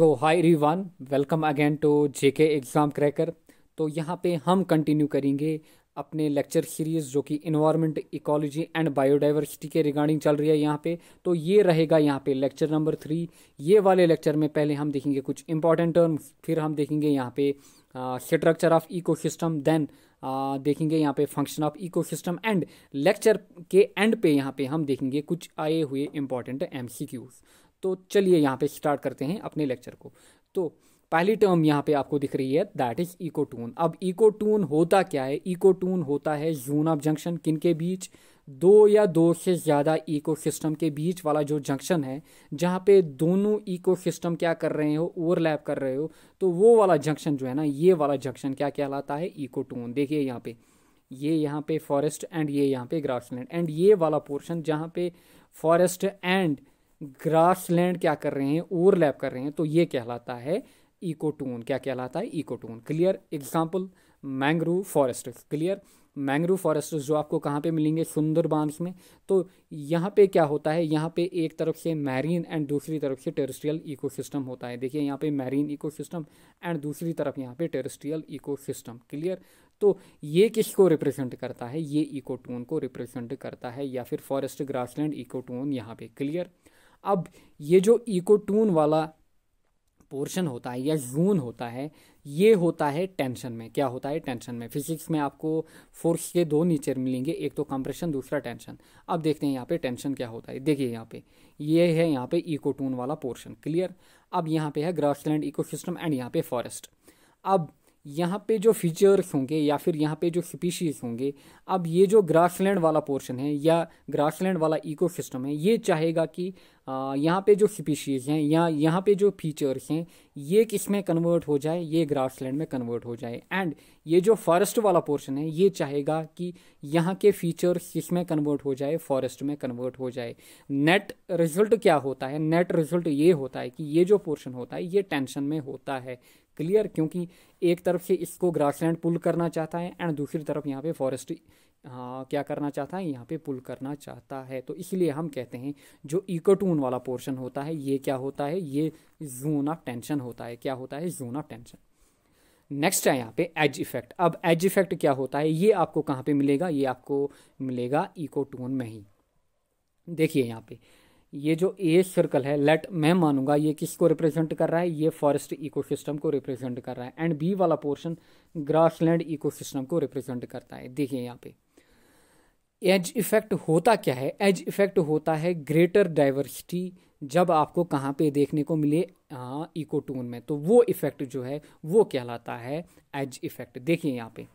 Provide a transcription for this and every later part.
so everyone welcome again to J K exam cracker तो यहाँ पे हम कंटिन्यू करेंगे अपने लेक्चर सीरीज़ जो कि इन्वायरमेंट इकोलॉजी एंड बायोडाइवर्सिटी के रिगार्डिंग चल रही है यहाँ पे तो ये रहेगा यहाँ पे लेक्चर नंबर थ्री ये वाले लेक्चर में पहले हम देखेंगे कुछ इंपॉर्टेंट टर्म फिर हम देखेंगे यहाँ पे स्ट्रक्चर ऑफ सिस्टम देन देखेंगे यहाँ पे function of ecosystem and lecture के एंड पे यहाँ पे हम देखेंगे कुछ आए हुए इंपॉर्टेंट एम सी क्यूज तो चलिए यहाँ पे स्टार्ट करते हैं अपने लेक्चर को तो पहली टर्म यहाँ पे आपको दिख रही है दैट इज़ इकोटून अब इकोटून होता क्या है इकोटून टून होता है जून ऑफ जंक्शन किन के बीच दो या दो से ज़्यादा इको सिस्टम के बीच वाला जो जंक्शन है जहाँ पे दोनों इको सिस्टम क्या कर रहे हो ओवरलैप कर रहे हो तो वो वाला जंक्शन जो है ना ये वाला जंक्शन क्या कहलाता है इकोटून देखिए यहाँ पे ये यहाँ पे फॉरेस्ट एंड ये यहाँ पे ग्रासलैंड एंड ये वाला पोर्शन जहाँ पे फॉरेस्ट एंड ग्रासलैंड क्या कर रहे हैं ओवरलैप कर रहे हैं तो ये कहलाता है इकोटून क्या कहलाता है ecotone clear example mangrove forest clear mangrove forest जो आपको कहाँ पे मिलेंगे सुंदर बांस में तो यहाँ पे क्या होता है यहाँ पे एक तरफ से मैरीन एंड दूसरी तरफ से टेरिस्ट्रियल इकोसिस्टम होता है देखिए यहाँ पे मैरीन इकोसिस्टम एंड दूसरी तरफ यहाँ पे टेरिस्ट्रियल इकोसिस्टम क्लियर तो ये किसको रिप्रेजेंट करता है ये इकोटून को रिप्रेजेंट करता है या फिर फॉरेस्ट ग्रासलैंड इकोटून यहाँ पे क्लियर अब ये जो इकोटून वाला पोर्शन होता है या जून होता है ये होता है टेंशन में क्या होता है टेंशन में फिजिक्स में आपको फोर्स के दो नेचर मिलेंगे एक तो कंप्रेशन दूसरा टेंशन अब देखते हैं यहाँ पे टेंशन क्या होता है देखिए यहाँ पे ये यह है यहाँ पे इकोटून वाला पोर्शन क्लियर अब यहाँ पे है ग्रासलैंड इकोसिस्टम एंड यहाँ पे फॉरेस्ट अब यहाँ पे जो फीचर्स होंगे या फिर यहाँ पे जो स्पीशीज़ होंगे अब ये जो ग्रासलैंड वाला पोर्शन है या ग्रासलैंड वाला इकोसिस्टम है ये चाहेगा कि यहाँ पे जो स्पीशीज़ हैं या यहाँ पे जो फीचर्स हैं ये किस में कन्वर्ट हो जाए ये ग्रासलैंड में कन्वर्ट हो जाए एंड ये जो फॉरेस्ट वाला पोर्शन है ये चाहेगा कि यहाँ के फीचर्स किस में कन्वर्ट हो जाए फॉरेस्ट में कन्वर्ट हो जाए नेट रिजल्ट क्या होता है नेट रिजल्ट ये होता है कि ये जो पोर्शन होता है ये टेंशन में होता है क्लियर क्योंकि एक तरफ से इसको ग्रासलैंड पुल करना चाहता है एंड दूसरी तरफ यहाँ पे फॉरेस्ट हाँ, क्या करना चाहता है यहाँ पे पुल करना चाहता है तो इसलिए हम कहते हैं जो इकोटून वाला पोर्शन होता है ये क्या होता है ये जोन ऑफ टेंशन होता है क्या होता है जोन ऑफ टेंशन नेक्स्ट है यहाँ पे एज इफेक्ट अब एज इफेक्ट क्या होता है ये आपको कहाँ पे मिलेगा ये आपको मिलेगा इकोटून में ही देखिए यहाँ पे ये जो ए सर्कल है लेट मैं मानूंगा ये किसको रिप्रेजेंट कर रहा है ये फॉरेस्ट इकोसिस्टम को रिप्रेजेंट कर रहा है एंड बी वाला पोर्शन ग्रासलैंड इकोसिस्टम को रिप्रेजेंट करता है देखिए यहाँ पे एज इफेक्ट होता क्या है एज इफेक्ट होता है ग्रेटर डाइवर्सिटी जब आपको कहाँ पे देखने को मिले इकोटून हाँ, में तो वो इफेक्ट जो है वो कहलाता है एज इफेक्ट देखिए यहाँ पे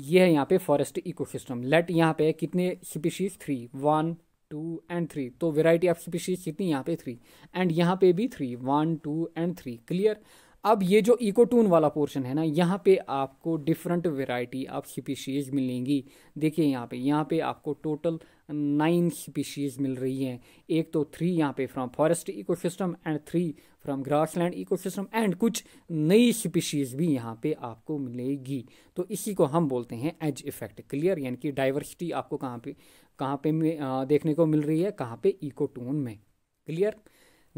ये यह है यहाँ पे फॉरेस्ट इकोसिस्टम लेट यहाँ पे कितने species three one two and three तो वेराइटी ऑफ स्पीशीज कितनी यहाँ पे थ्री एंड यहाँ पे भी three one two and three clear अब ये जो इकोटून वाला पोर्शन है ना यहाँ पे आपको डिफरेंट वेराइटी आप स्पीशीज़ मिलेंगी देखिए यहाँ पे यहाँ पे आपको टोटल नाइन स्पीशीज़ मिल रही हैं एक तो थ्री यहाँ पे from forest ecosystem and three from grassland ecosystem and कुछ नई स्पीशीज़ भी यहाँ पे आपको मिलेगी तो इसी को हम बोलते हैं एज इफ़ेक्ट क्लियर यानी कि डाइवर्सिटी आपको कहाँ पे कहाँ पे देखने को मिल रही है कहाँ पे इकोटून में क्लियर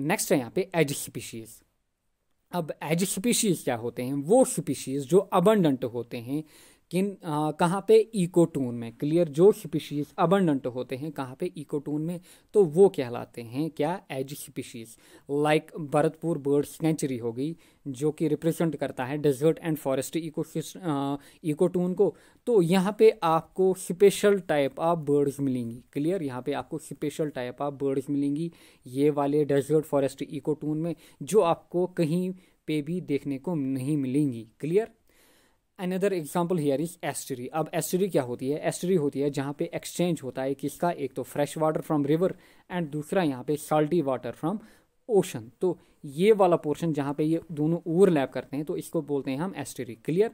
नेक्स्ट है यहाँ पे एज स्पीशीज़ अब एज स्पीशीज़ क्या होते हैं वो स्पीशीज़ जो अबंडंट होते हैं किन कहाँ पे इकोटून में क्लियर जो स्पीशीज़ अबंडंट होते हैं कहाँ पे इकोटून में तो वो कहलाते हैं क्या edge species like Bharatpur bird sanctuary हो गई जो कि रिप्रेजेंट करता है desert and forest eco ecotone को तो यहाँ पे आपको स्पेशल टाइप ऑफ बर्ड्स मिलेंगी क्लियर यहाँ पे आपको स्पेशल टाइप ऑफ बर्ड्स मिलेंगी ये वाले डेजर्ट फॉरेस्ट इकोटून में जो आपको कहीं पे भी देखने को नहीं मिलेंगी clear another example here is estuary अब एस्टरी क्या होती है एस्टरी होती है जहाँ पे एक्सचेंज होता है किसका एक तो fresh water from river and दूसरा यहाँ पे साल्टी वाटर फ्रॉम ओशन तो ये वाला पोर्शन जहाँ पे ये दोनों ओवरलैप करते हैं तो इसको बोलते हैं हम एस्टरी क्लियर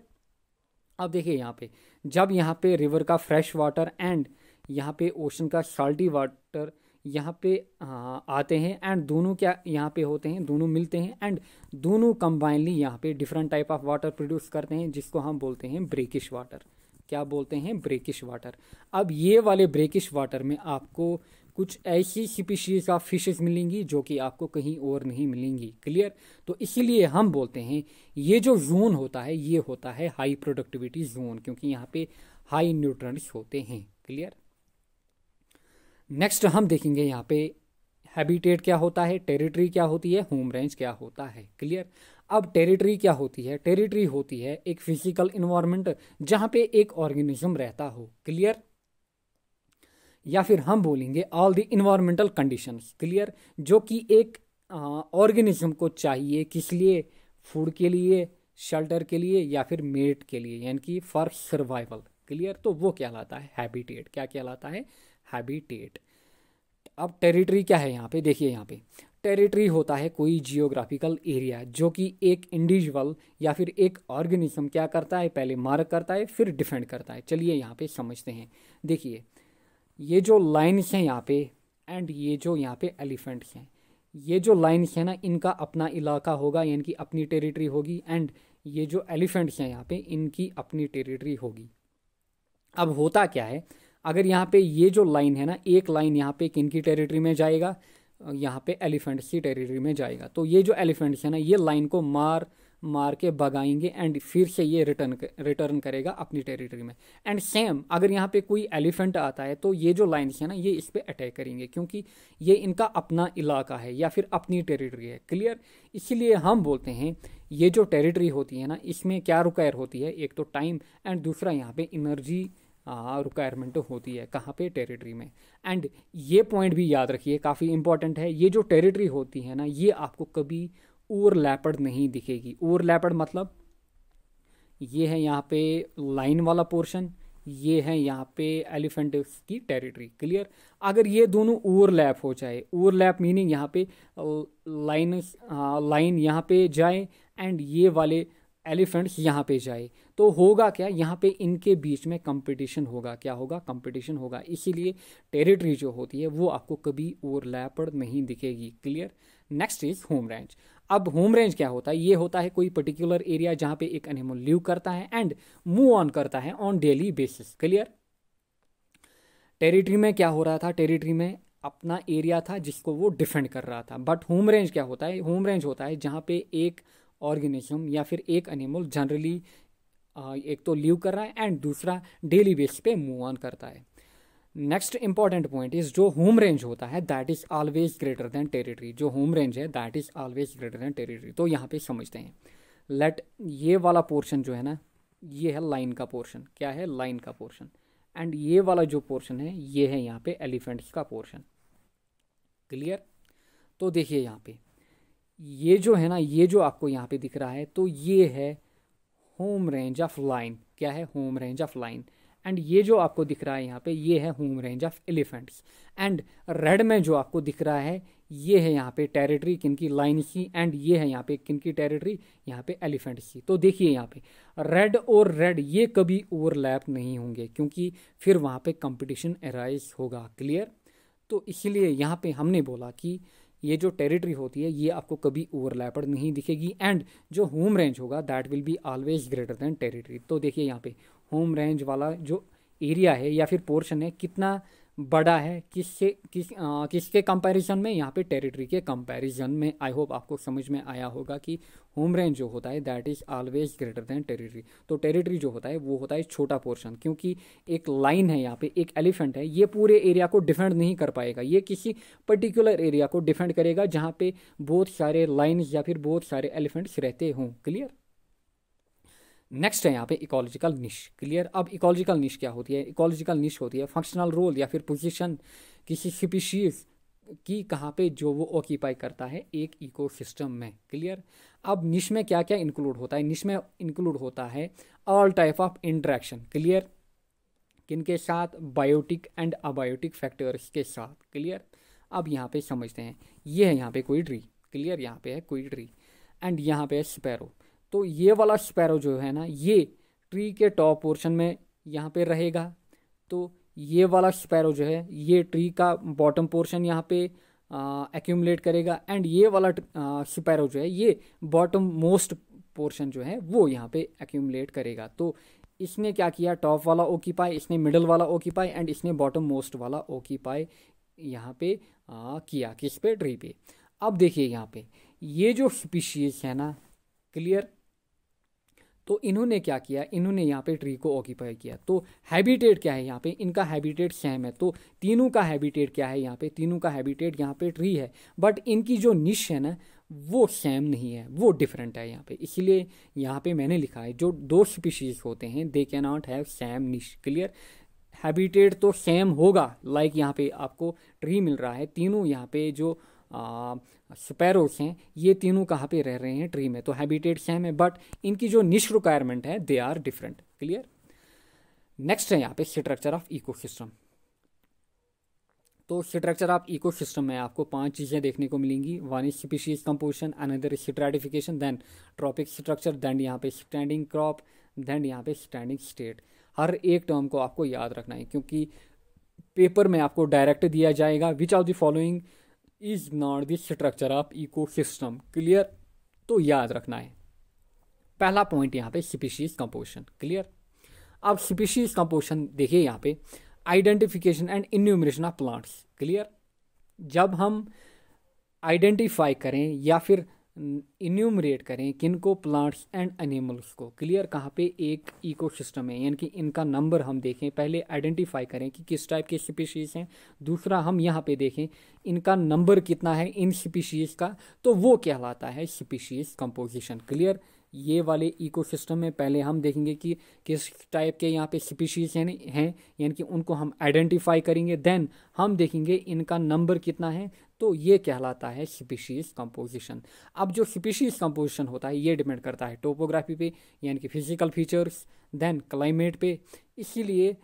अब देखिए यहाँ पे जब यहाँ पे रिवर का फ्रेश वाटर एंड यहाँ पे ओशन का साल्टी वाटर यहाँ पे आते हैं एंड दोनों क्या यहाँ पे होते हैं दोनों मिलते हैं एंड दोनों कंबाइनली यहाँ पे different type of water produce करते हैं जिसको हम बोलते हैं ब्रेकिश वाटर क्या बोलते हैं ब्रेकिश वाटर अब ये वाले ब्रेकिश वाटर में आपको कुछ ऐसी स्पीशीज़ ऑफ फिशेज मिलेंगी जो कि आपको कहीं और नहीं मिलेंगी क्लियर तो इसीलिए हम बोलते हैं ये जो जोन होता है ये होता है हाई प्रोडक्टिविटी जोन क्योंकि यहाँ पे हाई न्यूट्रंट्स होते हैं क्लियर नेक्स्ट हम देखेंगे यहाँ पे हैबिटेट क्या होता है टेरिटरी क्या होती है होम रेंज क्या होता है क्लियर अब टेरिटरी क्या होती है टेरिटरी होती है एक फिजिकल इन्वायरमेंट जहाँ पे एक ऑर्गेनिज्म रहता हो क्लियर या फिर हम बोलेंगे all the environmental conditions clear जो कि एक ऑर्गेनिज्म को चाहिए किस लिए फूड के लिए शेल्टर के लिए या फिर मेट के लिए यानी कि फॉर सर्वाइवल क्लियर तो वो क्या लाता है हैबिटेट क्या लाता है हैबिटेट अब टेरिटरी क्या है यहाँ पे देखिए यहाँ पे टेरिटरी होता है कोई जियोग्राफिकल एरिया जो कि एक इंडिविजुअल या फिर एक ऑर्गेनिज्म क्या करता है पहले मार्क करता है फिर डिफेंड करता है चलिए यहाँ पे समझते हैं देखिए ये जो लाइन्स हैं यहाँ पे एंड ये जो यहाँ पे एलिफेंट्स हैं ये जो लाइन्स हैं ना इनका अपना इलाका होगा यानी कि अपनी टेरिटरी होगी एंड ये जो एलिफेंट्स हैं यहाँ पे इनकी अपनी टेरिटरी होगी अब होता क्या है अगर यहाँ पे ये जो लाइन है ना एक लाइन यहाँ पे किन की टेरिटरी में जाएगा यहाँ पे एलिफेंट्स की टेरिटरी में जाएगा तो ये जो एलिफेंट्स है ना ये लाइन को मार मार के भगाएंगे एंड फिर से ये रिटर्न रिटर्न करेगा अपनी टेरिटरी में एंड सेम अगर यहाँ पे कोई एलिफेंट आता है तो ये जो लाइन्स है ना ये इस पर अटैक करेंगे क्योंकि ये इनका अपना इलाका है या फिर अपनी टेरिटरी है क्लियर इसीलिए हम बोलते हैं ये जो टेरिटरी होती है ना इसमें क्या रुकैर होती है एक तो टाइम एंड दूसरा यहाँ पे एनर्जी रिक्वायरमेंट हाँ, तो होती है कहाँ पे टेरिटरी में एंड ये पॉइंट भी याद रखिए काफ़ी इंपॉर्टेंट है ये जो टेरिटरी होती है ना ये आपको कभी ओवरलैपड नहीं दिखेगी ओवरलैपड मतलब ये है यहाँ पे लाइन वाला पोर्शन ये है यहाँ पे एलिफेंट की टेरिटरी क्लियर अगर ये दोनों ओवरलैप हो जाए ओवरलैप मीनिंग यहाँ पे लाइन हाँ, लाइन यहाँ पे जाए एंड ये वाले एलिफेंट्स यहाँ पे जाए तो होगा क्या यहाँ पे इनके बीच में कंपटीशन होगा क्या होगा कंपटीशन होगा इसीलिए टेरिटरी जो होती है वो आपको कभी ओवरलैपड नहीं दिखेगी clear next is home range अब होम रेंज क्या होता है ये होता है कोई पर्टिकुलर एरिया जहाँ पे एक एनिमल लिव करता है एंड मूव ऑन करता है on daily basis clear territory में क्या हो रहा था टेरिटरी में अपना एरिया था जिसको वो डिफेंड कर रहा था बट होम रेंज क्या होता है होम रेंज होता है जहाँ पे एक ऑर्गेनिज्म या फिर एक एनिमल जनरली एक तो लीव कर रहा है एंड दूसरा डेली बेस पे मूव ऑन करता है नेक्स्ट इंपॉर्टेंट पॉइंट इज जो होम रेंज होता है that is always greater than territory जो होम रेंज है that is always greater than territory तो यहाँ पे समझते हैं लेट ये वाला पोर्शन जो है ना ये है लाइन का पोर्शन क्या है लाइन का पोर्शन एंड ये वाला जो पोर्शन है ये है यहाँ पे एलिफेंट्स का पोर्शन क्लियर तो देखिए यहाँ पे ये जो है ना ये जो आपको यहाँ पे दिख रहा है तो ये है होम रेंज ऑफ लाइन क्या है home range of line and ये जो आपको दिख रहा है यहाँ पे ये है home range of elephants and red में जो आपको दिख रहा है ये है यहाँ पे टेरिटरी की लाइन की एंड ये है यहाँ पे किन की टेरिटरी यहाँ पे एलिफेंट की तो देखिए यहाँ पे रेड और रेड ये कभी ओवरलैप नहीं होंगे क्योंकि फिर वहाँ पे कंपटीशन एराइज होगा क्लियर तो इसीलिए यहाँ पे हमने बोला कि ये जो टेरिटरी होती है ये आपको कभी ओवरलैपड नहीं दिखेगी एंड जो होम रेंज होगा that will be always greater than territory तो देखिए यहाँ पे होम रेंज वाला जो एरिया है या फिर पोर्शन है कितना बड़ा है किससे किस आ, किसके कंपैरिजन में यहाँ पे टेरिटरी के कंपैरिजन में आई होप आपको समझ में आया होगा कि होम रेंज जो होता है that is always greater than territory तो टेरिटरी जो होता है वो होता है छोटा पोर्शन क्योंकि एक लाइन है यहाँ पे एक एलिफेंट है ये पूरे एरिया को डिफेंड नहीं कर पाएगा ये किसी पर्टिकुलर एरिया को डिफेंड करेगा जहाँ पे बहुत सारे लाइन्स या फिर बहुत सारे एलिफेंट्स रहते हों क्लियर नेक्स्ट है यहाँ पे इकोलॉजिकल निश क्लियर अब इकोलॉजिकल निश क्या होती है इकोलॉजिकल निश होती है फंक्शनल रोल या फिर पोजीशन किसी स्पीशीज़ की कहाँ पे जो वो ऑक्यूपाई करता है एक इकोसिस्टम में क्लियर अब निश में क्या क्या इंक्लूड होता है निश में इंक्लूड होता है all type of interaction clear किन के साथ बायोटिक एंड अबायोटिक फैक्टर्स के साथ क्लियर अब यहाँ पे समझते हैं ये यह है यहाँ पे कोई ट्री क्लियर यहाँ पे है कोई ट्री एंड यहाँ पे है स्पैरो तो ये वाला स्पैरो जो है ना ये ट्री के टॉप पोर्शन में यहाँ पे रहेगा तो ये वाला स्पैरो जो है ये ट्री का बॉटम पोर्शन यहाँ पे एक्यूमलेट करेगा एंड ये वाला स्पैरो जो है ये बॉटम मोस्ट पोर्शन जो है वो यहाँ पे एक्यूमलेट करेगा तो इसने क्या किया टॉप वाला ओकीपाई इसने मिडल वाला ओकीपाई एंड इसने बॉटम मोस्ट वाला ओकीपाई यहाँ पे आ, किया किस पे ट्री पे अब देखिए यहाँ पे ये जो स्पीशीज़ है ना क्लियर तो इन्होंने क्या किया इन्होंने यहाँ पे ट्री को ऑक्यूपाई किया तो हैबिटेट क्या है यहाँ पे इनका हैबिटेट सेम है तो तीनों का हैबिटेट क्या है यहाँ पे तीनों का हैबिटेट यहाँ पे ट्री है बट इनकी जो निश है ना वो सेम नहीं है वो डिफरेंट है यहाँ पे इसलिए यहाँ पे मैंने लिखा है जो दो स्पीशीज़ होते हैं they can not have same niche clear habitat तो सेम होगा लाइक like यहाँ पे आपको ट्री मिल रहा है तीनों यहाँ पे जो स्पैरोस हैं ये तीनों कहाँ पे रह रहे हैं ट्री में तो हैबिटेट सेम है बट इनकी जो निश रिक्वायरमेंट है they are different clear next है यहाँ पे स्ट्रक्चर ऑफ इकोसिस्टम तो स्ट्रक्चर ऑफ इकोसिस्टम में आपको पांच चीज़ें देखने को मिलेंगी one is species composition another stratification then trophic structure then यहाँ पे स्टैंडिंग क्रॉप देन यहाँ पे स्टैंडिंग स्टेट हर एक टर्म को आपको याद रखना है क्योंकि पेपर में आपको डायरेक्ट दिया जाएगा which are the following is not the structure of ecosystem clear तो याद रखना है पहला पॉइंट यहाँ पे स्पीशीज कंपोजिशन क्लियर अब स्पीशीज कंपोजिशन देखिए यहाँ पे identification and enumeration of plants clear जब हम आइडेंटिफाई करें या फिर इन्यूमरेट करें किन को प्लांट्स एंड एनिमल्स को क्लियर कहाँ पे एक इकोसिस्टम है यानी कि इनका नंबर हम देखें पहले आइडेंटिफाई करें कि किस टाइप के स्पीशीज़ हैं दूसरा हम यहाँ पे देखें इनका नंबर कितना है इन स्पीशीज़ का तो वो कहलाता है स्पीशीज़ कंपोजिशन क्लियर ये वाले इकोसिस्टम में पहले हम देखेंगे कि किस टाइप के यहाँ पे स्पीशीज़ हैं हैं यानी कि उनको हम आइडेंटिफाई करेंगे देन हम देखेंगे इनका नंबर कितना है तो ये कहलाता है स्पीशीज कंपोजिशन अब जो स्पीशीज कंपोजिशन होता है ये डिपेंड करता है टोपोग्राफी पे यानी कि फिजिकल फीचर्स देन क्लाइमेट पे इसीलिए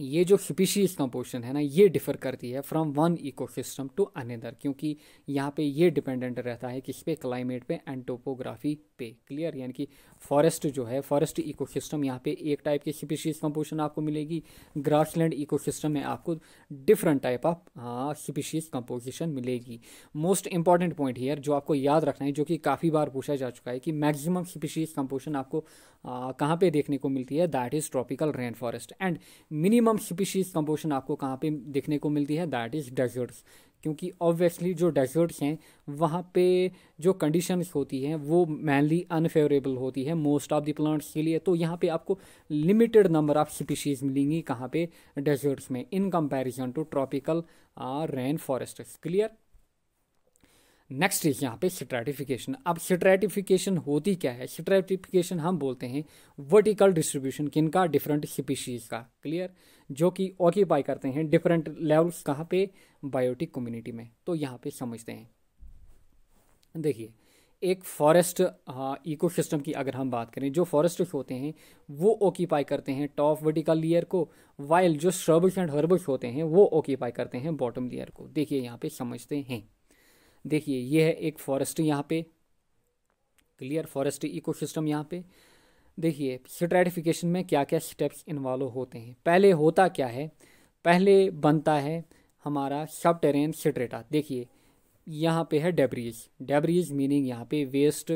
ये जो स्पीशीज़ कंपोजिशन है ना ये डिफ़र करती है from one ecosystem to another क्योंकि यहाँ पे ये डिपेंडेंट रहता है किस पे क्लाइमेट पे एंड टोपोग्राफी पे क्लियर यानी कि फॉरेस्ट जो है फॉरेस्ट इकोसिस्टम यहाँ पे एक टाइप की स्पीशीज कंपोजिशन आपको मिलेगी ग्रासलैंड इकोसिस्टम में आपको डिफरेंट टाइप ऑफ हाँ स्पीशीज कंपोजिशन मिलेगी मोस्ट इंपॉर्टेंट पॉइंट हियर जो आपको याद रखना है जो कि काफ़ी बार पूछा जा चुका है कि मैक्सिमम स्पीशीज कंपोजिशन आपको कहाँ पे देखने को मिलती है that is tropical rain forest and minimum species composition आपको कहाँ पे देखने को मिलती है दैट इज़ डेजर्ट्स क्योंकि ऑब्वियसली जो डेजर्ट्स हैं वहाँ पे जो कंडीशंस होती हैं वो मैनली अनफेवरेबल होती है मोस्ट ऑफ द प्लांट्स के लिए तो यहाँ पे आपको लिमिटेड नंबर ऑफ स्पीशीज़ मिलेंगी कहाँ पे डेजर्ट्स में in comparison to tropical rain forest clear next is यहाँ पे स्ट्रेटिफिकेशन अब स्ट्रेटिफिकेशन होती क्या है स्ट्रेटिफिकेशन हम बोलते हैं वर्टिकल डिस्ट्रीब्यूशन किन का डिफरेंट स्पीशीज़ का क्लियर जो कि ऑक्यूपाई करते हैं डिफरेंट लेवल्स कहाँ पे बायोटिक कम्युनिटी में तो यहाँ पे समझते हैं देखिए एक फॉरेस्ट इकोसिस्टम हाँ, की अगर हम बात करें जो फॉरेस्ट होते हैं वो ऑक्यूपाई करते हैं टॉप वर्टिकल लेयर को वाइल जो श्रब्स एंड हर्ब्स होते हैं वो ऑक्यूपाई करते हैं बॉटम लेयर को देखिए यहाँ पे समझते हैं देखिए ये है एक फॉरेस्ट यहाँ पे क्लियर फॉरेस्ट इकोसिस्टम यहाँ पे देखिए स्ट्रेटिफिकेशन में क्या क्या स्टेप्स इन्वॉल्व होते हैं पहले होता क्या है पहले बनता है हमारा सब टेरेन स्ट्रेटा देखिए यहाँ पे है डेबरीज डेबरीज मीनिंग यहाँ पे वेस्ट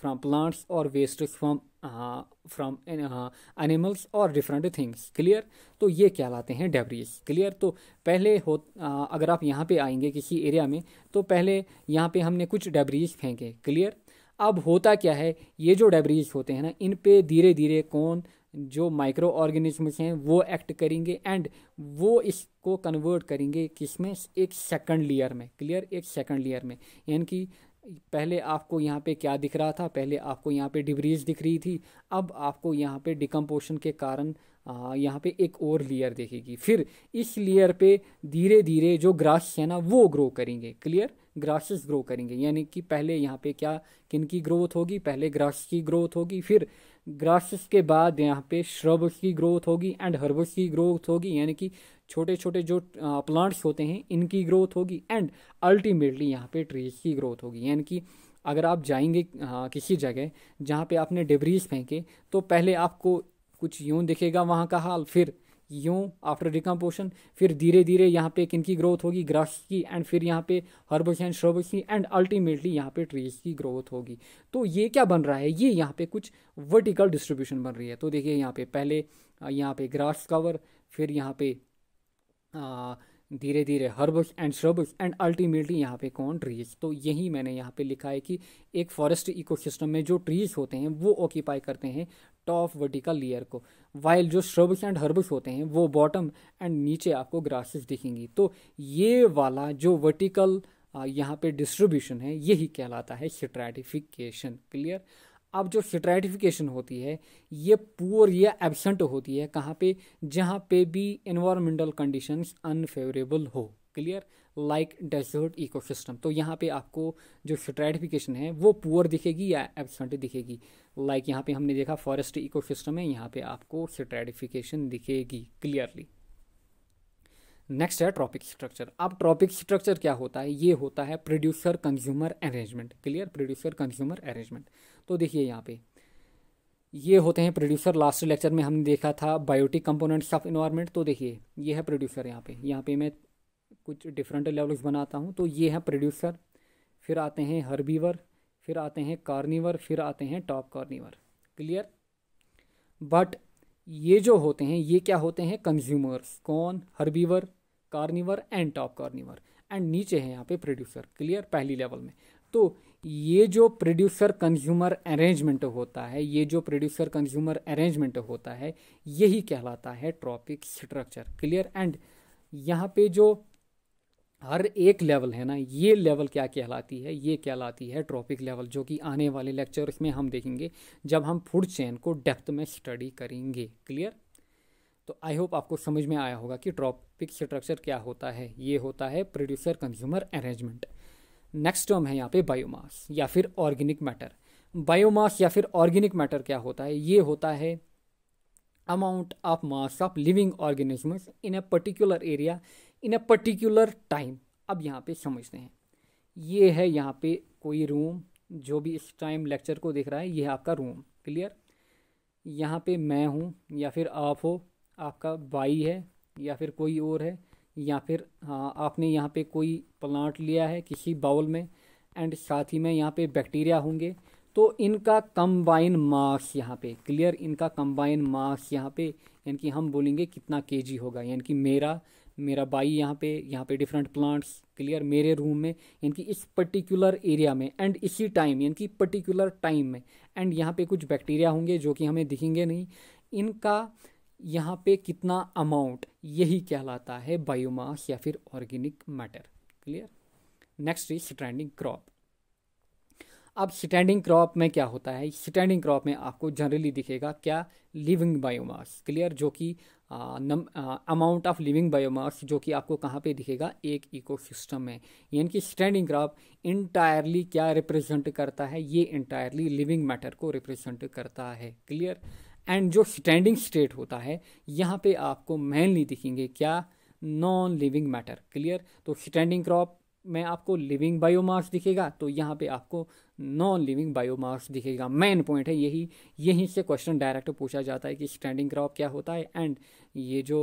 फ्रॉम प्लांट्स और वेस्ट फ्रॉम फ्रॉम हाँ, एनिमल्स eh, हाँ, और डिफरेंट थिंग्स क्लियर तो ये क्या लाते हैं डेबरीज क्लियर तो पहले हो uh, अगर आप यहाँ पे आएंगे किसी एरिया में तो पहले यहाँ पे हमने कुछ डेबरीज फेंके क्लियर अब होता क्या है ये जो डेबरीज होते हैं ना इन पे धीरे धीरे कौन जो माइक्रो ऑर्गेनिजम्स हैं वो एक्ट करेंगे एंड वो इसको कन्वर्ट करेंगे किस में एक सेकंड लेयर में क्लियर एक सेकंड लेयर में यानी कि पहले आपको यहाँ पे क्या दिख रहा था पहले आपको यहाँ पे डिब्रीज दिख रही थी अब आपको यहाँ पे डिकम्पोशन के कारण यहाँ पे एक और लेयर दिखेगी फिर इस लेयर पे धीरे धीरे जो ग्रास है ना वो ग्रो करेंगे क्लियर ग्रासेस ग्रो करेंगे यानी कि पहले यहाँ पे क्या किन की ग्रोथ होगी पहले ग्रास की ग्रोथ होगी फिर ग्रासेस के बाद यहाँ पे श्रब्स की ग्रोथ होगी एंड हर्बस की ग्रोथ होगी यानी कि छोटे छोटे जो प्लांट्स होते हैं इनकी ग्रोथ होगी एंड अल्टीमेटली यहाँ पे ट्रीज की ग्रोथ होगी यानी कि अगर आप जाएंगे आ, किसी जगह जहाँ पे आपने डिब्रीज फेंके तो पहले आपको कुछ यूँ दिखेगा वहाँ का हाल फिर यूँ आफ्टर डिकम्पोशन फिर धीरे धीरे यहाँ पे किन की ग्रोथ होगी ग्रास की एंड फिर यहाँ पे हर्बस एंड श्रोबस की एंड अल्टीमेटली यहाँ पे ट्रीज की ग्रोथ होगी तो ये क्या बन रहा है ये यहाँ पे कुछ वर्टिकल डिस्ट्रीब्यूशन बन रही है तो देखिए यहाँ पे पहले यहाँ पे ग्रास कवर फिर यहाँ पे आ, धीरे धीरे herbs and shrubs and ultimately यहाँ पे कौन ट्रीज तो यही मैंने यहाँ पे लिखा है कि एक फॉरेस्ट इकोसिस्टम में जो ट्रीज होते हैं वो ऑक्यूपाई करते हैं टॉप वर्टिकल लेयर को वाइल जो श्रब्स एंड हर्ब्स होते हैं वो बॉटम एंड नीचे आपको ग्रासेस दिखेंगी तो ये वाला जो वर्टिकल यहाँ पे डिस्ट्रीब्यूशन है यही कहलाता है स्ट्रेटिफिकेशन क्लियर अब जो स्ट्रेटिफिकेशन होती है ये पुअर या एबसेंट होती है कहाँ पे जहाँ पे भी इन्वामेंटल कंडीशंस अनफेवरेबल हो क्लियर लाइक डेजर्ट इकोसिस्टम तो यहाँ पे आपको जो स्ट्रेटिफिकेशन है वो पुअर दिखेगी या एबसेंट दिखेगी लाइक like यहाँ पे हमने देखा फॉरेस्ट इकोसिस्टम है यहाँ पे आपको स्ट्रेटिफिकेशन दिखेगी क्लियरली नेक्स्ट है ट्रॉपिक स्ट्रक्चर अब ट्रॉपिक स्ट्रक्चर क्या होता है ये होता है producer consumer arrangement clear producer consumer arrangement तो देखिए यहाँ पे ये होते हैं प्रोड्यूसर लास्ट लेक्चर में हमने देखा था बायोटिक कंपोनेंट्स ऑफ इन्वायरमेंट तो देखिए ये है प्रोड्यूसर यहाँ पे यहाँ पे मैं कुछ डिफरेंट लेवल्स बनाता हूँ तो ये है प्रोड्यूसर फिर आते हैं हर्बीवर फिर आते हैं कार्निवर फिर आते हैं टॉप कार्निवर क्लियर बट ये जो होते हैं ये क्या होते हैं कंज्यूमर्स कौन herbivore carnivore and top carnivore and नीचे है यहाँ पे प्रोड्यूसर क्लियर पहली लेवल में तो ये जो प्रोड्यूसर कंज्यूमर अरेंजमेंट होता है ये जो प्रोड्यूसर कंज्यूमर अरेंजमेंट होता है यही कहलाता है ट्रॉपिक स्ट्रक्चर क्लियर एंड यहाँ पे जो हर एक लेवल है ना ये लेवल क्या कहलाती है ये कहलाती है ट्रॉपिक लेवल जो कि आने वाले लेक्चर्स में हम देखेंगे जब हम फूड चेन को डेप्थ में स्टडी करेंगे क्लियर तो आई होप आपको समझ में आया होगा कि ट्रॉपिक स्ट्रक्चर क्या होता है ये होता है producer consumer arrangement next term है यहाँ पे बायोमास या फिर ऑर्गेनिक मैटर बायोमास या फिर ऑर्गेनिक मैटर क्या होता है ये होता है amount of mass of living organisms in a particular area in a particular time अब यहाँ पे समझते हैं ये है यहाँ पे कोई रूम जो भी इस टाइम लेक्चर को देख रहा है ये है आपका रूम क्लियर यहाँ पे मैं हूँ या फिर आप हो आपका बाई है या फिर कोई और है या फिर हाँ आपने यहाँ पे कोई प्लांट लिया है किसी बाउल में एंड साथ ही में यहाँ पे बैक्टीरिया होंगे तो इनका कम्बाइन मास यहाँ पे क्लियर इनका कम्बाइन मास यहाँ पे यानी कि हम बोलेंगे कितना के होगा यानी कि मेरा मेरा बाई यहाँ पे यहाँ पे डिफरेंट प्लांट्स क्लियर मेरे रूम में यानी कि इस पर्टिकुलर एरिया में एंड इसी टाइम यानी कि पर्टिकुलर टाइम में एंड यहाँ पे कुछ बैक्टीरिया होंगे जो कि हमें दिखेंगे नहीं इनका यहाँ पे कितना अमाउंट यही कहलाता है बायोमास या फिर organic matter clear next is standing crop अब स्टैंडिंग क्रॉप में क्या होता है स्टैंडिंग क्रॉप में आपको जनरली दिखेगा क्या लिविंग बायोमास क्लियर जो कि अमाउंट ऑफ लिविंग बायोमास जो कि आपको कहाँ पे दिखेगा एक इकोसिस्टम में यानी कि स्टैंडिंग क्रॉप इंटायरली क्या रिप्रेजेंट करता है ये इंटायरली लिविंग मैटर को रिप्रेजेंट करता है क्लियर एंड जो स्टैंडिंग स्टेट होता है यहाँ पे आपको मेनली दिखेंगे क्या नॉन लिविंग मैटर क्लियर तो स्टैंडिंग क्रॉप में आपको लिविंग बायोमास दिखेगा तो यहाँ पे आपको नॉन लिविंग बायोमास दिखेगा मेन पॉइंट है यही यहीं से क्वेश्चन डायरेक्ट पूछा जाता है कि स्टैंडिंग क्रॉप क्या होता है एंड ये जो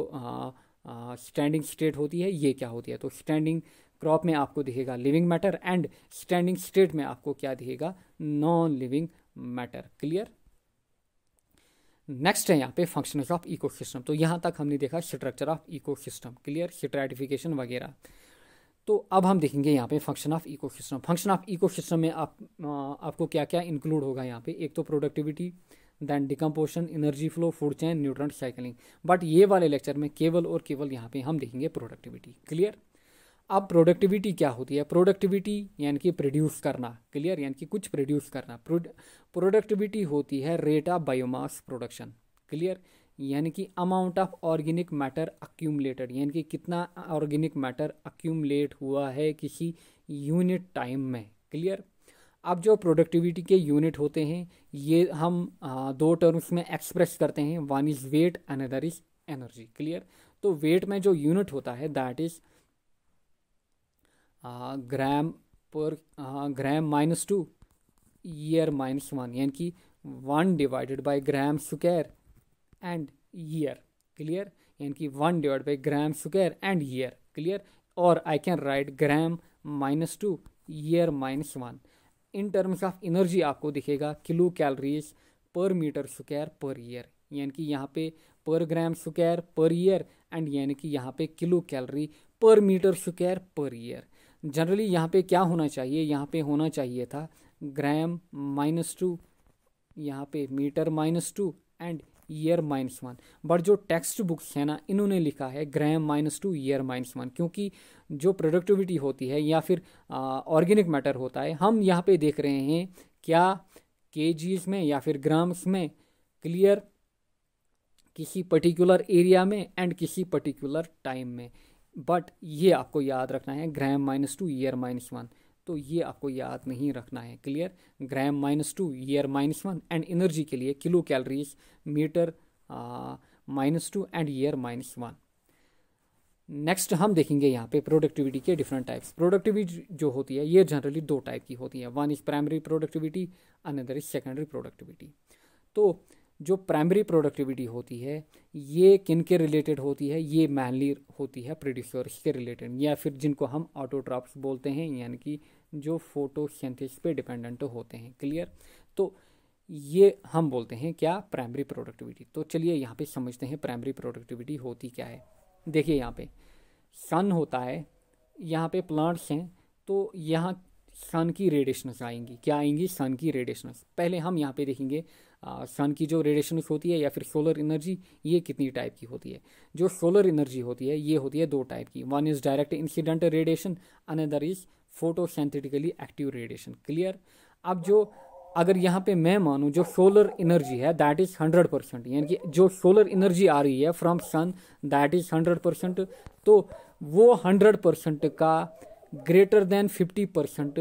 स्टैंडिंग स्टेट होती है ये क्या होती है तो स्टैंडिंग क्रॉप में आपको दिखेगा living matter and standing state में आपको क्या दिखेगा non living matter clear next है यहाँ पे फंक्शन ऑफ इको सिस्टम तो यहाँ तक हमने देखा structure of ecosystem clear stratification वगैरह तो अब हम देखेंगे यहाँ पे function of ecosystem function of ecosystem में आप आ, आपको क्या क्या इंक्लूड होगा यहाँ पे एक तो productivity then decomposition energy flow food chain nutrient cycling but ये वाले लेक्चर में केवल और केवल यहाँ पे हम देखेंगे प्रोडक्टिविटी क्लियर अब प्रोडक्टिविटी क्या होती है प्रोडक्टिविटी यानी कि प्रोड्यूस करना क्लियर यानी कि कुछ प्रोड्यूस करना प्रोडक्टिविटी होती है rate of biomass production clear यानी कि amount of organic matter accumulated यानी कि कितना ऑर्गेनिक मैटर अक्यूमलेट हुआ है किसी यूनिट टाइम में क्लियर अब जो प्रोडक्टिविटी के यूनिट होते हैं ये हम आ, दो टर्म्स में एक्सप्रेस करते हैं one is weight another is energy clear तो वेट में जो यूनिट होता है that is gram per gram minus two year minus one यानी कि one divided by gram square and year clear यानी कि one divide by gram square and year clear और I can write gram minus two year minus one in terms of energy आपको दिखेगा kilo calories per metre square per year यानी कि यहाँ पे per gram square per year and यानी कि यहाँ पे kilo calorie per metre square per year generally यहाँ पे क्या होना चाहिए यहाँ पे होना चाहिए था ग्राम माइनस टू यहाँ पे metre minus two and year minus one but जो टेक्स्ट बुक्स हैं ना इन्होंने लिखा है gram minus two year minus one क्योंकि जो प्रोडक्टिविटी होती है या फिर ऑर्गेनिक मैटर होता है हम यहाँ पे देख रहे हैं क्या के में या फिर ग्राम्स में क्लियर किसी पर्टिकुलर एरिया में एंड किसी पर्टिकुलर टाइम में बट ये आपको याद रखना है gram minus two year minus one तो ये आपको याद नहीं रखना है clear gram minus two year minus one and energy के लिए kilo calories metre minus two and year minus one next हम देखेंगे यहाँ पे प्रोडक्टिविटी के डिफरेंट टाइप्स प्रोडक्टिविटी जो होती है ये जनरली दो टाइप की होती है one is primary productivity another is secondary productivity तो जो प्राइमरी प्रोडक्टिविटी होती है ये किन के रिलेटेड होती है ये मैनली होती है प्रोड्यूसर्स के रिलेटेड या फिर जिनको हम ऑटोट्रॉप्स बोलते हैं यानी कि जो सेंथिस पे डिपेंडेंट होते हैं क्लियर तो ये हम बोलते हैं क्या प्राइमरी प्रोडक्टिविटी तो चलिए यहाँ पे समझते हैं प्राइमरी प्रोडक्टिविटी होती क्या है देखिए यहाँ पे सन होता है यहाँ पे प्लांट्स हैं तो यहाँ सन की रेडिएशनस आएंगी क्या आएंगी सन की रेडिएशनस पहले हम यहाँ पे देखेंगे सन की जो रेडिएशन होती है या फिर सोलर एनर्जी ये कितनी टाइप की होती है जो सोलर एनर्जी होती है ये होती है दो टाइप की one is direct incident radiation another is photosynthetically active radiation clear अब जो अगर यहाँ पे मैं मानूँ जो सोलर एनर्जी है दैट इज़ हंड्रेड परसेंट यानी कि जो सोलर एनर्जी आ रही है from sun that is hundred percent तो वो हंड्रेड परसेंट का ग्रेटर देन फिफ्टी परसेंट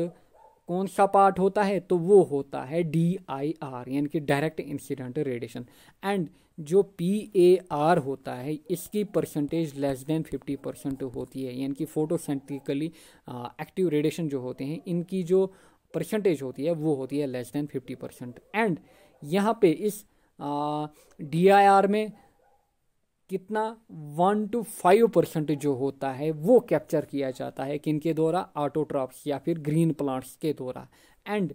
कौन सा पार्ट होता है तो वो होता है डी आई आर यानी कि डायरेक्ट इंसिडेंट रेडिएशन एंड जो पी ए आर होता है इसकी percentage less than fifty percent होती है यानी कि फोटोसेंटिकली एक्टिव रेडिएशन जो होते हैं इनकी जो परसेंटेज होती है वो होती है less than fifty percent and यहाँ पे इस डी आई आर में कितना वन टू फाइव परसेंट जो होता है वो कैप्चर किया जाता है किन के द्वारा ऑटोट्रॉप्स या फिर ग्रीन प्लांट्स के द्वारा एंड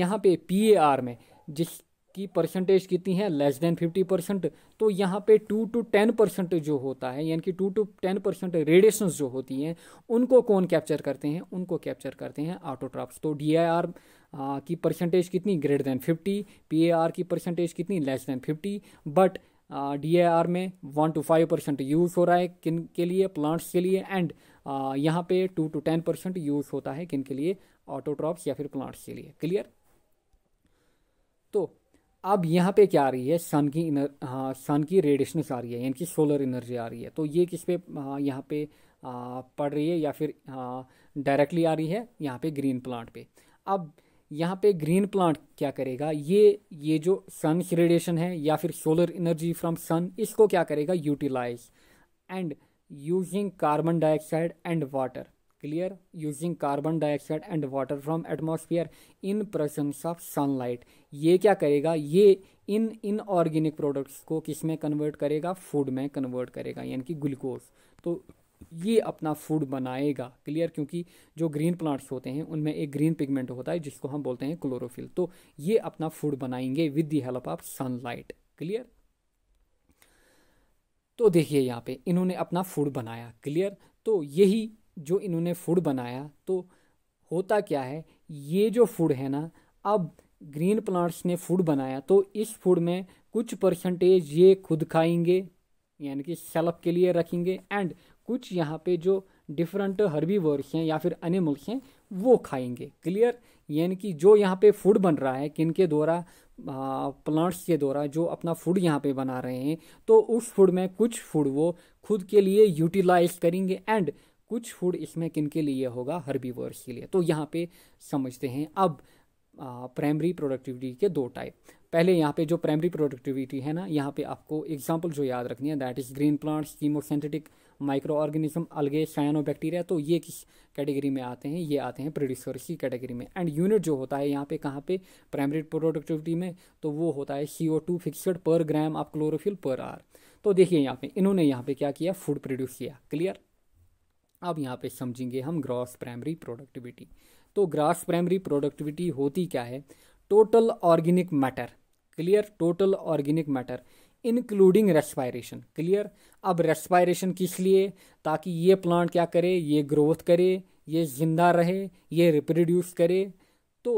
यहाँ पे पी आर में जिसकी परसेंटेज कितनी है लेस देन फिफ्टी परसेंट तो यहाँ पे टू टू टेन परसेंट जो होता है यानी कि two to ten percent radiation जो होती हैं उनको कौन कैप्चर करते हैं उनको कैप्चर करते हैं ऑटोट्रॉप्स तो डी आई आर की परसेंटेज कितनी greater than fifty P A R की परसेंटेज कितनी less than fifty but D R में one to five percent use हो रहा है किन के लिए प्लांट्स के लिए एंड यहाँ पे two to ten percent use होता है किन के लिए ऑटोट्रॉप्स या फिर प्लांट्स के लिए क्लियर तो अब यहाँ पे क्या आ रही है सन की इनर सन की रेडिएशनस आ रही है यानी कि सोलर एनर्जी आ रही है तो ये किस पे यहाँ पे आ, पड़ रही है या फिर डायरेक्टली आ रही है यहाँ पे ग्रीन प्लांट पे अब यहाँ पे ग्रीन प्लांट क्या करेगा ये ये जो सन रेडिएशन है या फिर सोलर एनर्जी फ्रॉम सन इसको क्या करेगा utilise and using carbon dioxide and water clear using carbon dioxide and water from atmosphere in presence of sunlight ये क्या करेगा ये इन इन ऑर्गेनिक प्रोडक्ट्स को किस में कन्वर्ट करेगा फूड में कन्वर्ट करेगा यानी कि ग्लूकोज तो ये अपना फूड बनाएगा क्लियर क्योंकि जो ग्रीन प्लांट्स होते हैं उनमें एक ग्रीन पिगमेंट होता है जिसको हम बोलते हैं क्लोरोफिल तो ये अपना फूड बनाएंगे with the help of sunlight clear तो देखिए यहाँ पे इन्होंने अपना फूड बनाया क्लियर तो यही जो इन्होंने फूड बनाया तो होता क्या है ये जो फूड है ना अब ग्रीन प्लांट्स ने फूड बनाया तो इस फूड में कुछ परसेंटेज ये खुद खाएंगे यानी कि सेल्फ के लिए रखेंगे एंड कुछ यहाँ पे जो डिफरेंट वर्ष हैं या फिर एनिमल्स हैं वो खाएंगे क्लियर यानी कि जो यहाँ पे फूड बन रहा है किन के द्वारा प्लांट्स के द्वारा जो अपना फूड यहाँ पे बना रहे हैं तो उस फूड में कुछ फूड वो खुद के लिए यूटिलाइज करेंगे एंड कुछ फूड इसमें किन के लिए होगा वर्ष के लिए तो यहाँ पे समझते हैं अब प्राइमरी प्रोडक्टिविटी के दो टाइप पहले यहाँ पे जो प्राइमरी प्रोडक्टिविटी है ना यहाँ पे आपको एग्जांपल जो याद रखनी है that is green plants chemosynthetic microorganism algae शायनो bacteria तो ये किस कैटेगरी में आते हैं ये आते हैं प्रोड्यूसर की कैटेगरी में एंड यूनिट जो होता है यहाँ पे कहाँ पे प्राइमरी प्रोडक्टिविटी में तो वो होता है सी ओ two fixed per gram of chlorophyll per hour तो देखिए यहाँ पे इन्होंने यहाँ पे क्या किया फूड प्रोड्यूस किया क्लियर अब यहाँ पे समझेंगे हम ग्रॉस प्राइमरी प्रोडक्टिविटी तो ग्रास प्राइमरी प्रोडक्टिविटी होती क्या है total organic matter clear total organic matter including respiration clear अब रेस्पायरेशन किस लिए ताकि ये प्लांट क्या करे ये ग्रोथ करे ये जिंदा रहे ये रिप्रोड्यूस करे तो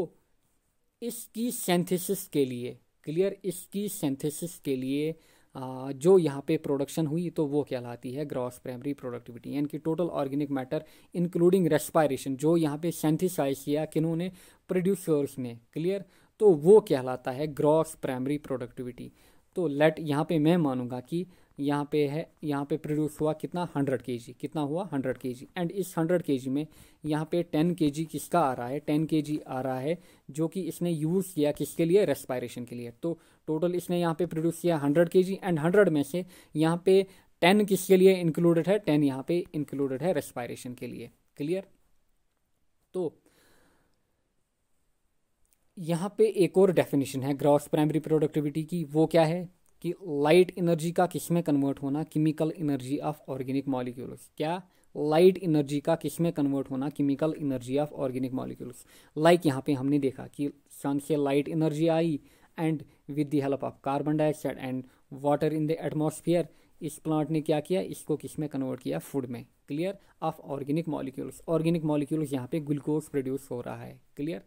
इसकी सेंथिस के लिए क्लियर इसकी सेंथिस के लिए जो यहाँ पे प्रोडक्शन हुई तो वो कहलाती है ग्रॉस प्राइमरी प्रोडक्टिविटी यानी कि total organic matter including respiration जो यहाँ पे सेंथिसाइज किया किन्होंने प्रोड्यूसर्स ने क्लियर तो वो कहलाता है ग्रॉस प्राइमरी प्रोडक्टिविटी तो लेट यहाँ पे मैं मानूंगा कि यहाँ पे है यहाँ पे प्रोड्यूस हुआ कितना हंड्रेड के कितना हुआ हंड्रेड के एंड इस हंड्रेड के में यहाँ पे टेन के किसका आ रहा है टेन के आ रहा है जो कि इसने यूज़ किया किसके लिए रेस्पायरेशन के लिए तो टोटल इसने यहाँ पे प्रोड्यूस किया हंड्रेड के एंड हंड्रेड में से यहाँ पे टेन किसके लिए इंक्लूडेड है टेन यहाँ पे इंक्लूडेड है रेस्पायरेशन के लिए क्लियर तो यहाँ पे एक और डेफिनेशन है ग्रॉस प्राइमरी प्रोडक्टिविटी की वो क्या है कि लाइट एनर्जी का किस में कन्वर्ट होना chemical energy of organic molecules क्या लाइट एनर्जी का किस में कन्वर्ट होना chemical energy of organic molecules like यहाँ पे हमने देखा कि सन से लाइट एनर्जी आई and with the help of carbon dioxide and water in the atmosphere इस प्लांट ने क्या किया इसको किस में कन्वर्ट किया फूड में clear of organic molecules organic molecules यहाँ पे ग्लूकोज प्रोड्यूस हो रहा है क्लियर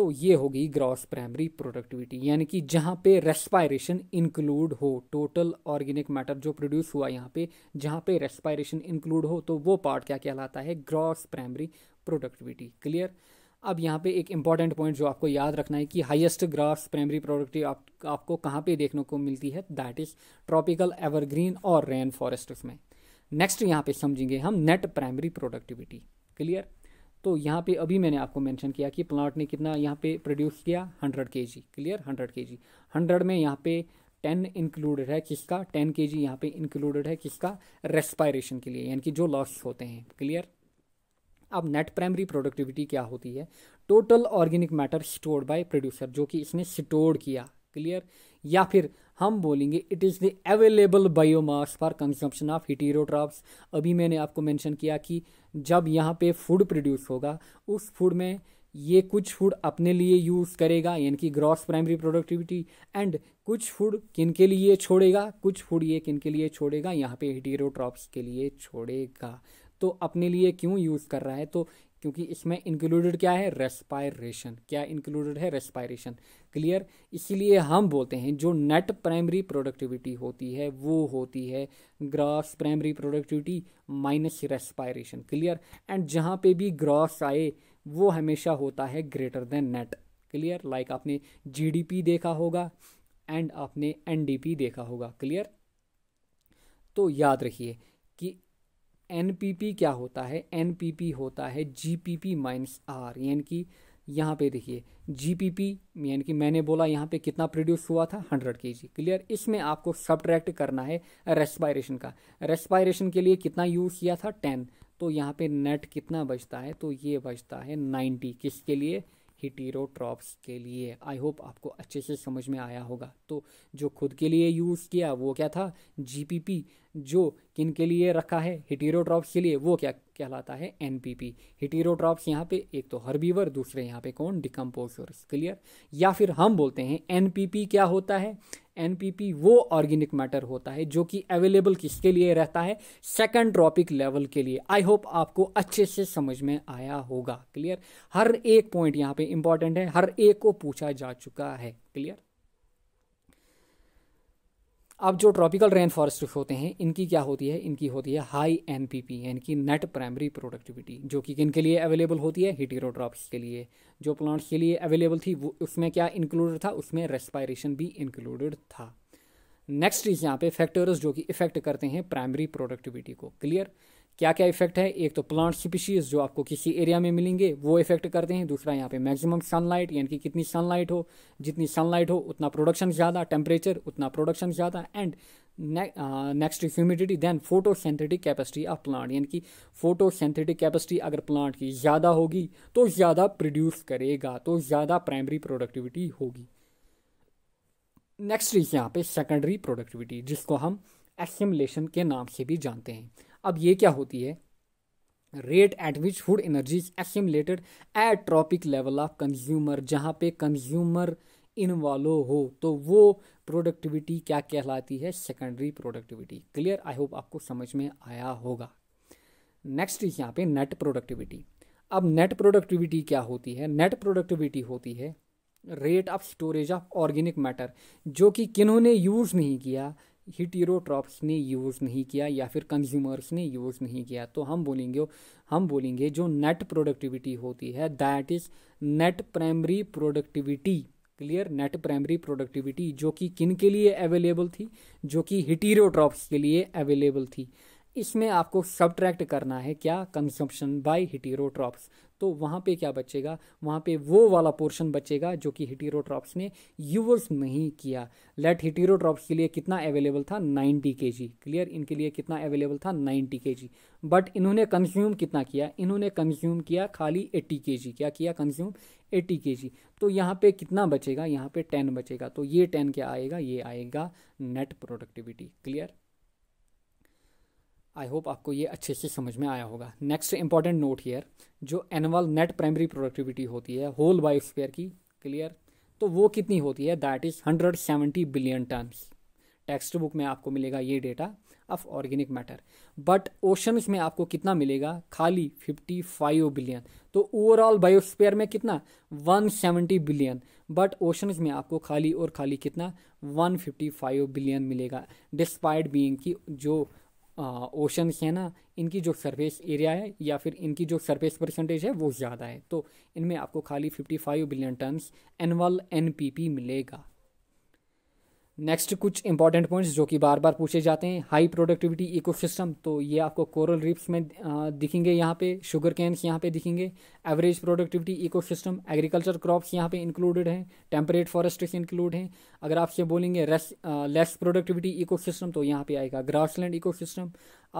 तो ये होगी ग्रॉस प्राइमरी प्रोडक्टिविटी यानी कि जहाँ पे रेस्पायरेशन इंक्लूड हो टोटल ऑर्गेनिक मैटर जो प्रोड्यूस हुआ यहाँ पे जहाँ पे रेस्पायरेशन इंक्लूड हो तो वो पार्ट क्या कहलाता है ग्रॉस प्राइमरी प्रोडक्टिविटी क्लियर अब यहाँ पे एक इंपॉर्टेंट पॉइंट जो आपको याद रखना है कि हाइएस्ट ग्रास प्राइमरी प्रोडक्टिव आप, आपको कहाँ पे देखने को मिलती है दैट इज़ ट्रॉपिकल एवरग्रीन और रेन फॉरेस्ट में नेक्स्ट यहाँ पे समझेंगे हम नेट प्राइमरी प्रोडक्टिविटी क्लियर तो यहाँ पे अभी मैंने आपको मेंशन किया कि प्लांट ने कितना यहाँ पे प्रोड्यूस किया हंड्रेड के जी क्लियर हंड्रेड के जी हंड्रेड में यहाँ पे टेन इंक्लूडेड है किसका टेन के जी यहाँ पे इंक्लूडेड है किसका रेस्पायरेशन के लिए यानी कि जो लॉस होते हैं क्लियर अब नेट प्राइमरी प्रोडक्टिविटी क्या होती है total organic matter stored by producer जो कि इसने स्टोर किया क्लियर या फिर हम बोलेंगे it is the available biomass for consumption of heterotrophs अभी मैंने आपको मेंशन किया कि जब यहाँ पे फूड प्रोड्यूस होगा उस फूड में ये कुछ फूड अपने लिए यूज़ करेगा यानी कि ग्रॉस प्राइमरी प्रोडक्टिविटी एंड कुछ फूड किन के लिए छोड़ेगा कुछ फूड ये किन के लिए छोड़ेगा यहाँ पे हिटीरोट्रॉप्स के लिए छोड़ेगा तो अपने लिए क्यों यूज़ कर रहा है तो क्योंकि इसमें इंक्लूडेड क्या है रेस्पायरेशन क्या इंक्लूडेड है रेस्पायरेशन क्लियर इसीलिए हम बोलते हैं जो नेट प्राइमरी प्रोडक्टिविटी होती है वो होती है gross primary productivity minus respiration clear and जहाँ पे भी ग्रॉस आए वो हमेशा होता है greater than net clear like आपने जीडीपी देखा होगा एंड आपने एनडीपी देखा होगा क्लियर तो याद रखिए कि एनपीपी क्या होता है एनपीपी होता है जीपीपी माइनस आर यानी कि यहाँ पे देखिए जी पी पी यानी कि मैंने बोला यहाँ पे कितना प्रोड्यूस हुआ था हंड्रेड के जी क्लियर इसमें आपको सब्ट्रैक्ट करना है रेस्पायरेशन का रेस्पायरेशन के लिए कितना यूज़ किया था टेन तो यहाँ पे नेट कितना बचता है तो ये बचता है नाइन्टी किसके लिए हिटीरोट्रॉप्स के लिए आई होप आपको अच्छे से समझ में आया होगा तो जो खुद के लिए यूज़ किया वो क्या था पी जो किन के लिए रखा है हिटीरोट्रॉप्स के लिए वो क्या कहलाता है एन पी पी हिटीरोट्रॉप्स यहाँ पे एक तो हर्बीवर दूसरे यहाँ पे कौन डिकम्पोजर्स क्लियर या फिर हम बोलते हैं एन पी पी क्या होता है एन पी पी वो ऑर्गेनिक मैटर होता है जो कि अवेलेबल किसके लिए रहता है सेकेंड ट्रॉपिक लेवल के लिए आई होप आपको अच्छे से समझ में आया होगा क्लियर हर एक पॉइंट यहाँ पे इंपॉर्टेंट है हर एक को पूछा जा चुका है क्लियर अब जो ट्रॉपिकल रेन फॉरेस्ट होते हैं इनकी क्या होती है इनकी होती है हाई एन पी पी यानी कि नेट प्राइमरी प्रोडक्टिविटी जो कि किन के लिए अवेलेबल होती है हीटीरोड्रॉप्स के लिए जो प्लांट्स के लिए अवेलेबल थी वो उसमें क्या इंक्लूडेड था उसमें रेस्पायरेशन भी इंक्लूडेड था नेक्स्ट चीज़ यहाँ पे फैक्टर्स जो कि इफेक्ट करते हैं प्राइमरी प्रोडक्टिविटी को क्लियर क्या क्या इफेक्ट है एक तो प्लांट स्पीशीज़ जो आपको किसी एरिया में मिलेंगे वो इफेक्ट करते हैं दूसरा यहाँ पे मैक्सिमम सनलाइट यानी कि कितनी सनलाइट हो जितनी सनलाइट हो उतना प्रोडक्शन ज़्यादा टेम्परेचर उतना प्रोडक्शन ज़्यादा and next humidity then synthetic capacity of plant यानी कि सेंथेटिक कैपेसिटी अगर प्लांट की ज़्यादा होगी तो ज़्यादा प्रोड्यूस करेगा तो ज़्यादा प्राइमरी प्रोडक्टिविटी होगी नेक्स्ट इज यहाँ पे सेकेंडरी प्रोडक्टिविटी जिसको हम एसिमुलेशन के नाम से भी जानते हैं अब ये क्या होती है rate at which food energy assimilated at trophic level of consumer जहाँ पे कंज्यूमर इन हो तो वो प्रोडक्टिविटी क्या कहलाती है secondary productivity clear I hope आपको समझ में आया होगा नेक्स्ट यहाँ पे नेट प्रोडक्टिविटी अब नेट प्रोडक्टिविटी क्या होती है नेट प्रोडक्टिविटी होती है rate of storage of organic matter जो कि किन्होंने यूज़ नहीं किया ट्रॉप्स ने यूज़ नहीं किया या फिर कंज्यूमर्स ने यूज़ नहीं किया तो हम बोलेंगे हम बोलेंगे जो नेट प्रोडक्टिविटी होती है that is net primary productivity clear net primary productivity जो कि किन के लिए अवेलेबल थी जो कि ट्रॉप्स के लिए अवेलेबल थी इसमें आपको सब्ट्रैक्ट करना है क्या कंजम्पशन बाय हिटीरोट्रॉप्स तो वहाँ पे क्या बचेगा वहाँ पे वो वाला पोर्शन बचेगा जो कि हिटीरोट्रॉप्स ने यूज़ नहीं किया लेट हिटीरोट्रॉप्स के लिए कितना अवेलेबल था 90 के क्लियर इनके लिए कितना अवेलेबल था 90 के बट इन्होंने कंज्यूम कितना किया इन्होंने कंज्यूम किया खाली 80 के क्या किया कंज्यूम 80 के तो यहाँ पे कितना बचेगा यहाँ पे 10 बचेगा तो ये 10 क्या आएगा ये आएगा net productivity clear I hope आपको ये अच्छे से समझ में आया होगा नेक्स्ट इंपॉर्टेंट नोट हीयर जो एनुअल नेट प्राइमरी प्रोडक्टिविटी होती है होल बाई स्क्वेयर की क्लियर तो वो कितनी होती है that is hundred seventy billion tons textbook में आपको मिलेगा ये data of organic matter but oceans में आपको कितना मिलेगा खाली फिफ्टी फाइव बिलियन तो ओवरऑल बायोस्फीयर में कितना one seventy billion but oceans में आपको खाली और खाली कितना वन फिफ्टी फाइव बिलियन मिलेगा डिस्पाइट बीइंग की जो ओशंस हैं ना इनकी जो सरफेस एरिया है या फिर इनकी जो सरफेस परसेंटेज है वो ज़्यादा है तो इनमें आपको खाली 55 बिलियन एन एनवल पी मिलेगा नेक्स्ट कुछ इंपॉर्टेंट पॉइंट्स जो कि बार बार पूछे जाते हैं हाई प्रोडक्टिविटी इकोसिस्टम तो ये आपको कोरल रिप्स में दिखेंगे यहाँ पे शुगर कैंस यहाँ पे दिखेंगे average productivity ecosystem agriculture crops यहाँ पे इंक्लूडेड हैं टेम्परेट फॉरेस्ट इंक्लूड हैं अगर आपसे बोलेंगे रेस लेस प्रोडक्टिविटी इकोसिस्टम तो यहाँ पे आएगा ग्रासलैंड इकोसिस्टम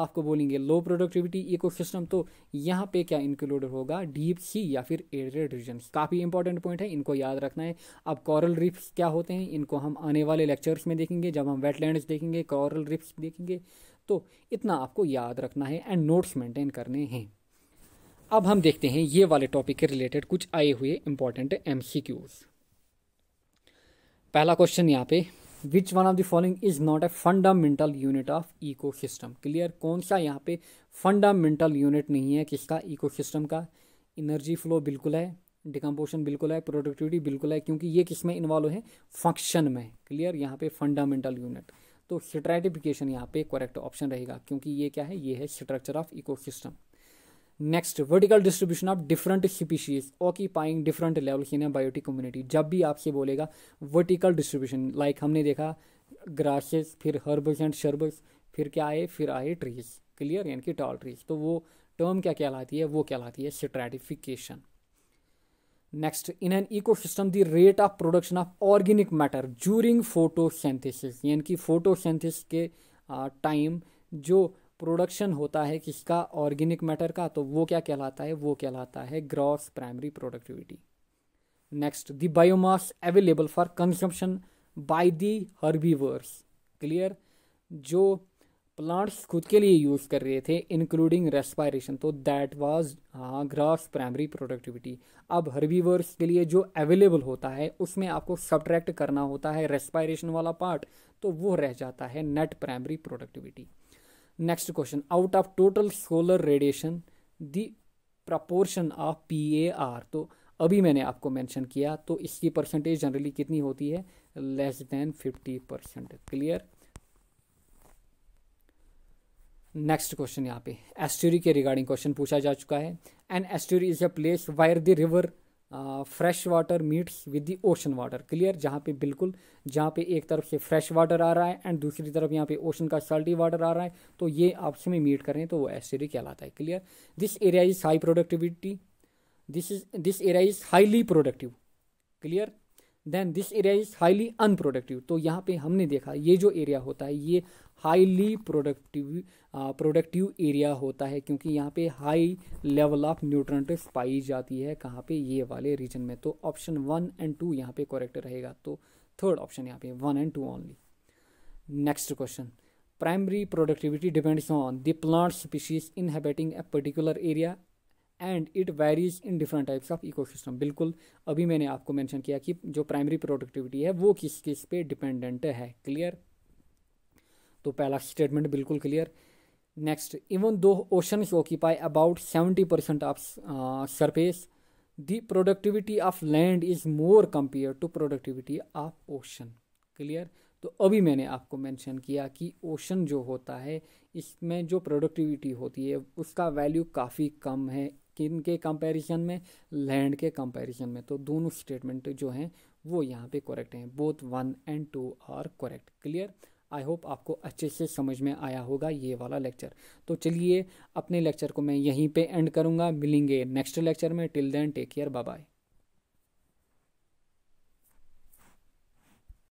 आपको बोलेंगे लो प्रोडक्टिविटी सिस्टम तो यहाँ पे क्या इंक्लूड होगा डीप सी या फिर एरेड रीजन काफ़ी इंपॉर्टेंट पॉइंट है इनको याद रखना है अब कॉरल रिप्स क्या होते हैं इनको हम आने वाले लेक्चर्स में देखेंगे जब हम वेटलैंड्स देखेंगे कॉरल रिप्स देखेंगे तो इतना आपको याद रखना है एंड नोट्स मेंटेन करने हैं अब हम देखते हैं ये वाले टॉपिक के रिलेटेड कुछ आए हुए इंपॉर्टेंट एम पहला क्वेश्चन यहाँ पे which one of the following is not a fundamental unit of system clear कौन सा यहाँ पे फंडामेंटल यूनिट नहीं है किसका सिस्टम का इनर्जी फ्लो बिल्कुल है डिकम्पोशन बिल्कुल है प्रोडक्टिविटी बिल्कुल है क्योंकि ये किस में इन्वॉल्व है फंक्शन में क्लियर यहाँ पे फंडामेंटल यूनिट तो स्ट्रेटिफिकेशन यहाँ पे करेक्ट ऑप्शन रहेगा क्योंकि ये क्या है ये है structure of system next vertical distribution of different species occupying different level in a biotic community जब भी आपसे बोलेगा वर्टिकल डिस्ट्रीब्यूशन लाइक हमने देखा ग्रासेस फिर हर्बस एंड शर्बस फिर क्या आए फिर आए ट्रीज क्लियर यानी कि टॉल ट्रीज तो वो टर्म क्या कहलाती है वो कहलाती है stratification next in an ecosystem the rate of production of organic matter during photosynthesis यानी कि फोटोसेंथिस के टाइम जो प्रोडक्शन होता है किसका ऑर्गेनिक मैटर का तो वो क्या कहलाता है वो कहलाता है gross primary productivity next the biomass available for consumption by the herbivores clear जो प्लांट्स खुद के लिए यूज़ कर रहे थे इंक्लूडिंग रेस्पायरेशन तो दैट वाज हाँ ग्रास प्राइमरी प्रोडक्टिविटी अब हर्बीवर्स के लिए जो अवेलेबल होता है उसमें आपको सब्ट्रैक्ट करना होता है रेस्पायरेशन वाला पार्ट तो वो रह जाता है net primary productivity next question out of total solar radiation the proportion of P A R तो अभी मैंने आपको मेंशन किया तो इसकी परसेंटेज जनरली कितनी होती है less than fifty percent clear next question यहाँ पे एस्ट्यूरी के रिगार्डिंग क्वेश्चन पूछा जा चुका है and estuary is a place where the river fresh water meets with the ocean water clear जहाँ पे बिल्कुल जहाँ पे एक तरफ से फ्रेश वाटर आ रहा है एंड दूसरी तरफ यहाँ पे ओशन का सल्टी वाटर आ रहा है तो ये आपस में मीट करें तो वो भी कहलाता है clear this area is high productivity this is this area is highly productive clear then this area is highly unproductive तो यहाँ पे हमने देखा ये जो एरिया होता है ये हाईली प्रोडक्टिव प्रोडक्टिव एरिया होता है क्योंकि यहाँ पे हाई लेवल ऑफ न्यूट्रंट्स पाई जाती है कहाँ पे ये वाले रीजन में तो ऑप्शन वन एंड टू यहाँ पे करेक्ट रहेगा तो थर्ड ऑप्शन यहाँ पे one and two only next question primary productivity depends on the plant species inhabiting a particular area and it varies in different types of ecosystem बिल्कुल अभी मैंने आपको मैंशन किया कि जो प्राइमरी प्रोडक्टिविटी है वो किस किस पे डिपेंडेंट है क्लियर तो पहला स्टेटमेंट बिल्कुल clear next even though ocean occupy about seventy percent of surface the productivity of land is more compare to productivity of ocean clear तो अभी मैंने आपको मेंशन किया कि ओशन जो होता है इसमें जो प्रोडक्टिविटी होती है उसका वैल्यू काफ़ी कम है किन के कंपैरिजन में लैंड के कंपैरिजन में तो दोनों स्टेटमेंट जो हैं वो यहाँ पे करेक्ट हैं both one and two are correct clear I hope आपको अच्छे से समझ में आया होगा ये वाला लेक्चर तो चलिए अपने लेक्चर को मैं यहीं पे एंड करूँगा मिलेंगे नेक्स्ट लेक्चर में till then take care bye bye